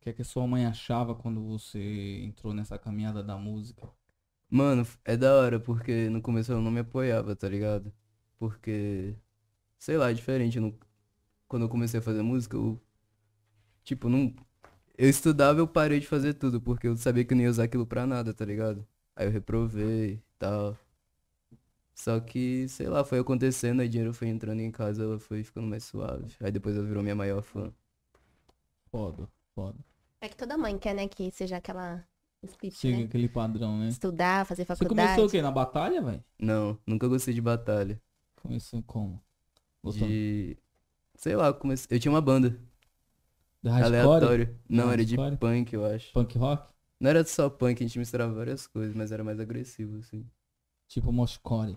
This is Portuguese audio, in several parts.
O que é que a sua mãe achava quando você entrou nessa caminhada da música? Mano, é da hora, porque no começo ela não me apoiava, tá ligado? Porque, sei lá, é diferente. Eu não... Quando eu comecei a fazer música, eu. Tipo, não. Eu estudava eu parei de fazer tudo, porque eu sabia que eu não ia usar aquilo pra nada, tá ligado? Aí eu reprovei e tal. Só que, sei lá, foi acontecendo, aí dinheiro foi entrando em casa, ela foi ficando mais suave. Aí depois ela virou minha maior fã. Foda. Foda. É que toda mãe quer, né, que seja aquela Chega né? aquele padrão, né? Estudar, fazer faculdade. Você começou o quê? Na batalha, velho? Não, nunca gostei de batalha. Começou como? Gostou? De... Sei lá, comecei... eu tinha uma banda. Da Aleatório. Não, da era de punk, eu acho. Punk rock? Não era só punk, a gente misturava várias coisas, mas era mais agressivo, assim. Tipo Moscore.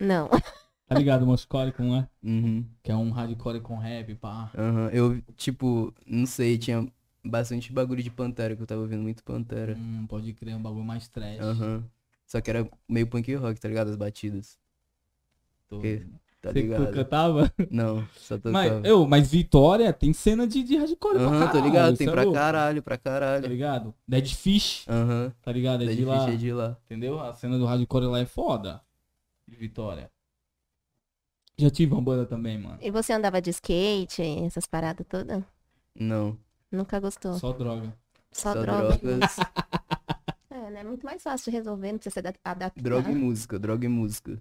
Não. Tá ligado? Moscólico, não é? Uhum. Que é um hardcore com rap, pá. Uhum. Eu, tipo, não sei, tinha bastante bagulho de Pantera, que eu tava ouvindo muito Pantera. Hum, pode crer, um bagulho mais trash. Uhum. Só que era meio punk rock, tá ligado? As batidas. Tô... Porque, tá Você ligado? cantava? Não, só tocava. Mas, eu, mas Vitória tem cena de, de hardcore uhum, pra caralho. tô ligado, tem é pra caralho, pra caralho. Tá ligado? Dead Fish, uhum. tá ligado? É Dead de Fish lá. é de lá. Entendeu? A cena do hardcore lá é foda. De Vitória. Já tive uma banda também, mano. E você andava de skate, essas paradas todas? Não. Nunca gostou? Só droga. Só, Só droga. drogas. é, né? É muito mais fácil de resolver, não precisa se adaptar. Droga e música, droga e música.